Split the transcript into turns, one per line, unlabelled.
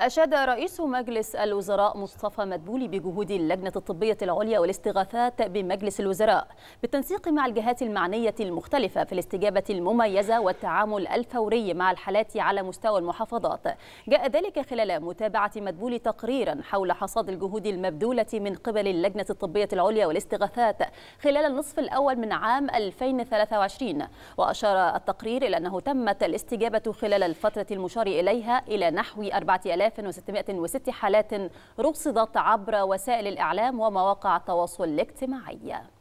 أشاد رئيس مجلس الوزراء مصطفى مدبولي بجهود اللجنة الطبية العليا والاستغاثات بمجلس الوزراء بالتنسيق مع الجهات المعنية المختلفة في الاستجابة المميزة والتعامل الفوري مع الحالات على مستوى المحافظات جاء ذلك خلال متابعة مدبولي تقريرا حول حصاد الجهود المبذولة من قبل اللجنة الطبية العليا والاستغاثات خلال النصف الأول من عام 2023 وأشار التقرير إلى أنه تمت الاستجابة خلال الفترة المشار إليها إلى نحو 4000 3606 حالات رصدت عبر وسائل الإعلام ومواقع التواصل الاجتماعي